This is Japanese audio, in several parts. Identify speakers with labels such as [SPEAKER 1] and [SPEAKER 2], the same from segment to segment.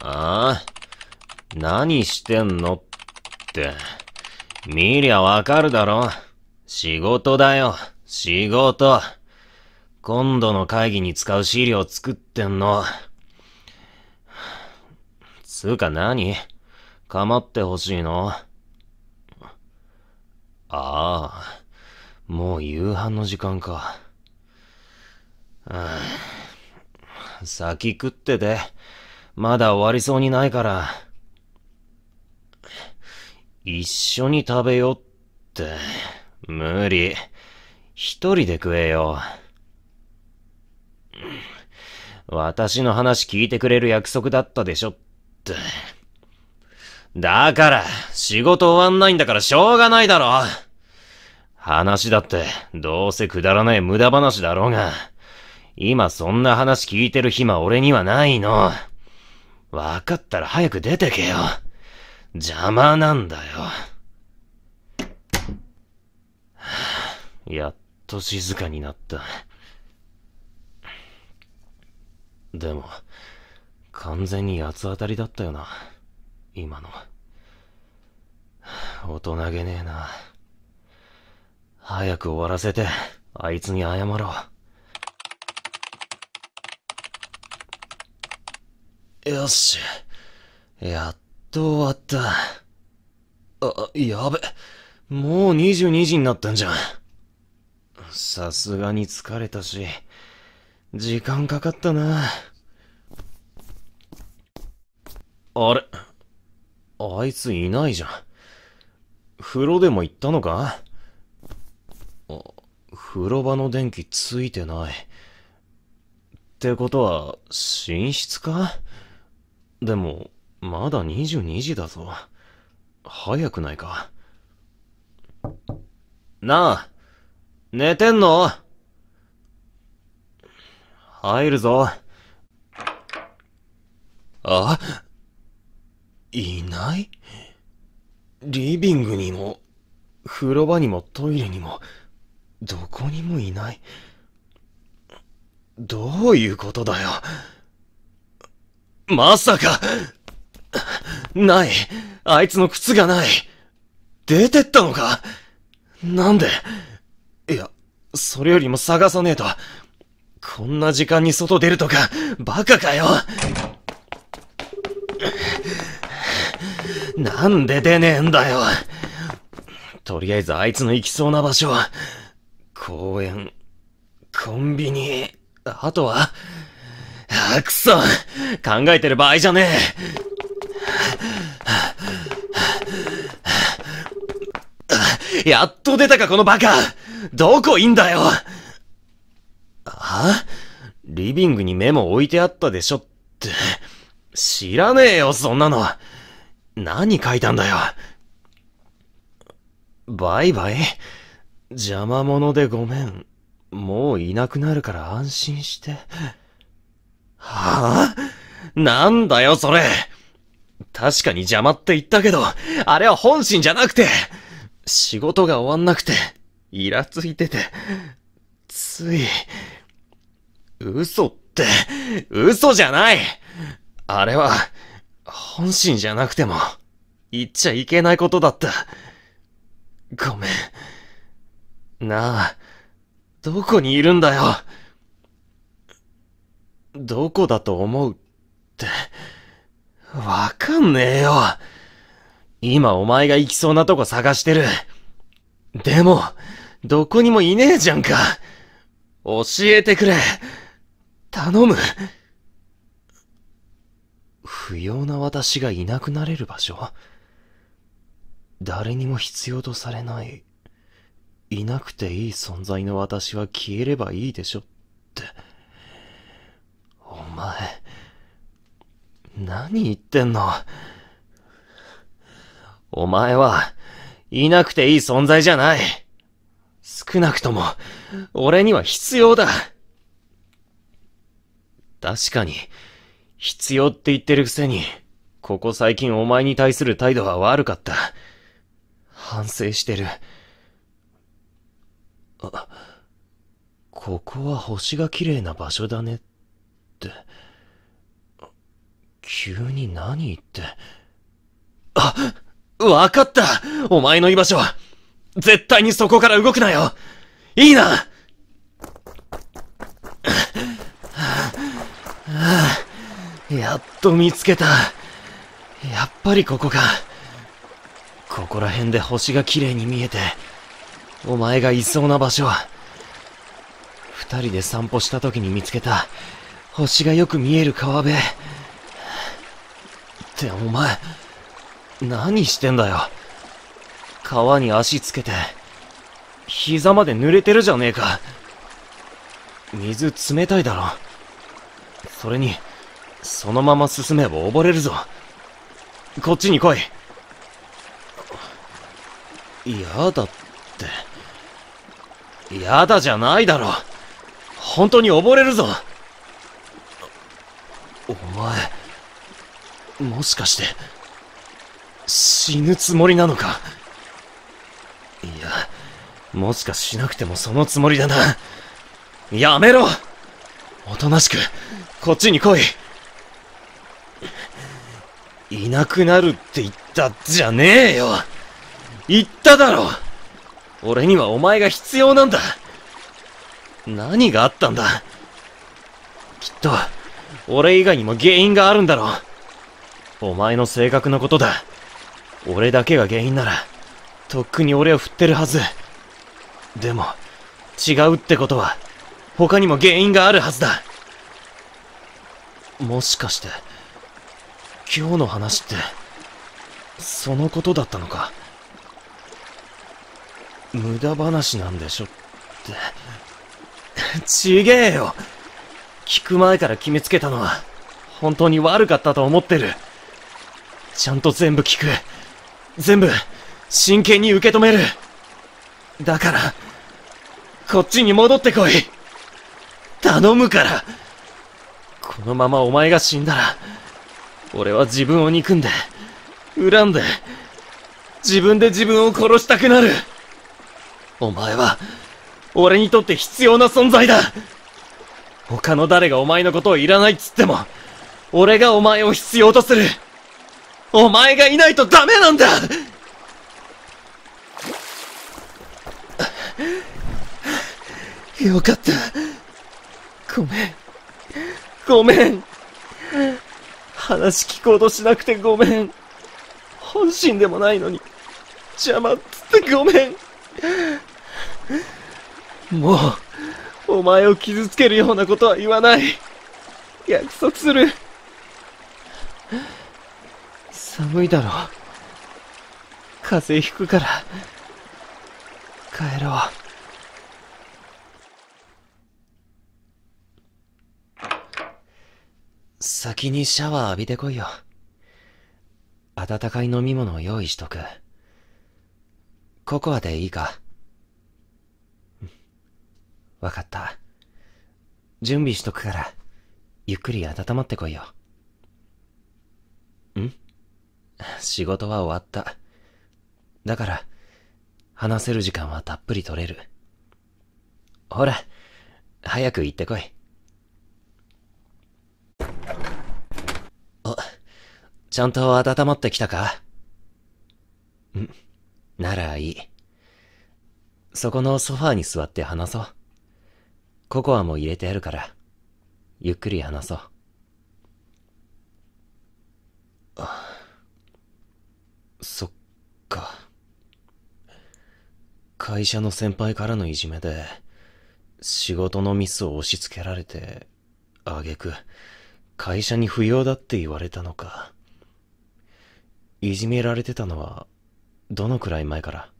[SPEAKER 1] ああ何してんのって。見りゃわかるだろ。仕事だよ。仕事。今度の会議に使う資料作ってんの。つうか何構ってほしいのああ、もう夕飯の時間か。ああ先食ってて。まだ終わりそうにないから、一緒に食べよって、無理。一人で食えよ。私の話聞いてくれる約束だったでしょって。だから、仕事終わんないんだからしょうがないだろ話だって、どうせくだらない無駄話だろうが、今そんな話聞いてる暇俺にはないの。わかったら早く出てけよ。邪魔なんだよ。やっと静かになった。でも、完全に八つ当たりだったよな。今の。大人げねえな。早く終わらせて、あいつに謝ろう。よし。やっと終わった。あ、やべ。もう22時になったんじゃん。さすがに疲れたし、時間かかったな。あれあいついないじゃん。風呂でも行ったのかあ、風呂場の電気ついてない。ってことは、寝室かでも、まだ22時だぞ。早くないか。なあ、寝てんの入るぞ。あ、いないリビングにも、風呂場にもトイレにも、どこにもいない。どういうことだよ。まさか、ない。あいつの靴がない。出てったのかなんでいや、それよりも探さねえと。こんな時間に外出るとか、バカかよなんで出ねえんだよ。とりあえずあいつの行きそうな場所。は、公園、コンビニ、あとは、あ、くそ考えてる場合じゃねえやっと出たか、このバカどこいいんだよあリビングにメモ置いてあったでしょって。知らねえよ、そんなの。何書いたんだよ。バイバイ邪魔者でごめん。もういなくなるから安心して。はぁ、あ、なんだよそれ確かに邪魔って言ったけど、あれは本心じゃなくて、仕事が終わんなくて、イラついてて、つい、嘘って、嘘じゃないあれは、本心じゃなくても、言っちゃいけないことだった。ごめん。なあ、どこにいるんだよ。どこだと思うって、わかんねえよ。今お前が行きそうなとこ探してる。でも、どこにもいねえじゃんか。教えてくれ。頼む。不要な私がいなくなれる場所誰にも必要とされない。いなくていい存在の私は消えればいいでしょって。前、何言ってんのお前は、いなくていい存在じゃない。少なくとも、俺には必要だ。確かに、必要って言ってるくせに、ここ最近お前に対する態度は悪かった。反省してる。あ、ここは星が綺麗な場所だねって急に何言ってあわかったお前の居場所は絶対にそこから動くなよいいなやっと見つけた。やっぱりここか。ここら辺で星が綺麗に見えて、お前がいそうな場所は、二人で散歩した時に見つけた、星がよく見える川辺。ってお前、何してんだよ。川に足つけて、膝まで濡れてるじゃねえか。水冷たいだろ。それに、そのまま進めば溺れるぞ。こっちに来い。やだって。やだじゃないだろ。本当に溺れるぞ。もしかして死ぬつもりなのかいやもしかしなくてもそのつもりだなやめろおとなしくこっちに来いいなくなるって言ったじゃねえよ言っただろ俺にはお前が必要なんだ何があったんだきっと俺以外にも原因があるんだろうお前の性格のことだ。俺だけが原因なら、とっくに俺を振ってるはず。でも、違うってことは、他にも原因があるはずだ。もしかして、今日の話って、そのことだったのか。無駄話なんでしょって。ちげえよ聞く前から決めつけたのは、本当に悪かったと思ってる。ちゃんと全部聞く。全部、真剣に受け止める。だから、こっちに戻ってこい。頼むから。このままお前が死んだら、俺は自分を憎んで、恨んで、自分で自分を殺したくなる。お前は、俺にとって必要な存在だ。他の誰がお前のことをいらないっつっても、俺がお前を必要とする。お前がいないとダメなんだよかった。ごめん。ごめん。話聞こうとしなくてごめん。本心でもないのに、邪魔っつってごめん。もう、お前を傷つけるようなことは言わない。約束する。寒いだろ風邪ひくから帰ろう先にシャワー浴びてこいよ温かい飲み物を用意しとくココアでいいかわかった準備しとくからゆっくり温まってこいよん仕事は終わった。だから、話せる時間はたっぷり取れる。ほら、早く行ってこい。あ、ちゃんと温まってきたかん、ならいい。そこのソファーに座って話そう。ココアも入れてあるから、ゆっくり話そう。会社の先輩からのいじめで、仕事のミスを押し付けられて、挙句、会社に不要だって言われたのか。いじめられてたのは、どのくらい前から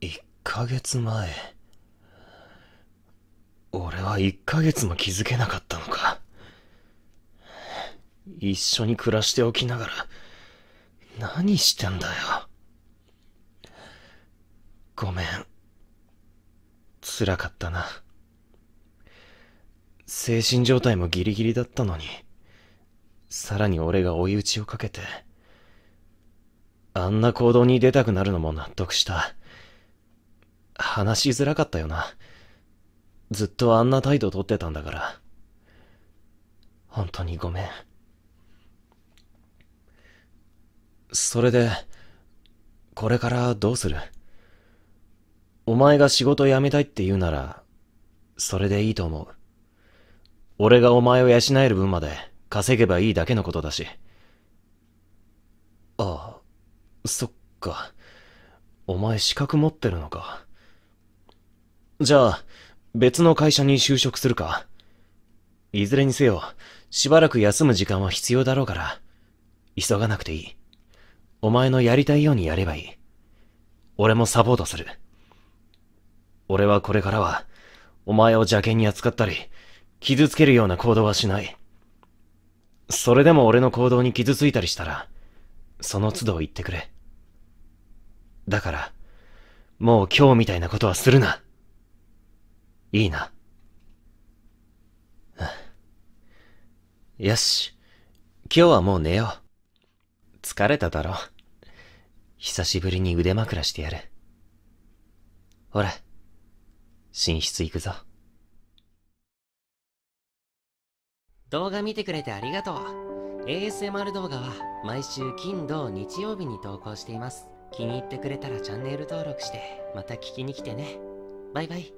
[SPEAKER 1] 1ヶ月前。俺は1ヶ月も気づけなかったのか。一緒に暮らしておきながら、何してんだよ。ごめん。辛かったな。精神状態もギリギリだったのに、さらに俺が追い打ちをかけて、あんな行動に出たくなるのも納得した。話しづらかったよな。ずっとあんな態度取ってたんだから。本当にごめん。それで、これからどうするお前が仕事辞めたいって言うなら、それでいいと思う。俺がお前を養える分まで稼げばいいだけのことだし。ああ、そっか。お前資格持ってるのか。じゃあ、別の会社に就職するか。いずれにせよ、しばらく休む時間は必要だろうから、急がなくていい。お前のやりたいようにやればいい。俺もサポートする。俺はこれからは、お前を邪険に扱ったり、傷つけるような行動はしない。それでも俺の行動に傷ついたりしたら、その都度言ってくれ。だから、もう今日みたいなことはするな。いいな。よし。今日はもう寝よう。疲れただろ。久しぶりに腕枕してやる。ほら。寝室行くぞ。動画見てくれてありがとう。ASMR 動画は毎週金土日曜日に投稿しています。気に入ってくれたらチャンネル登録して、また聞きに来てね。バイバイ。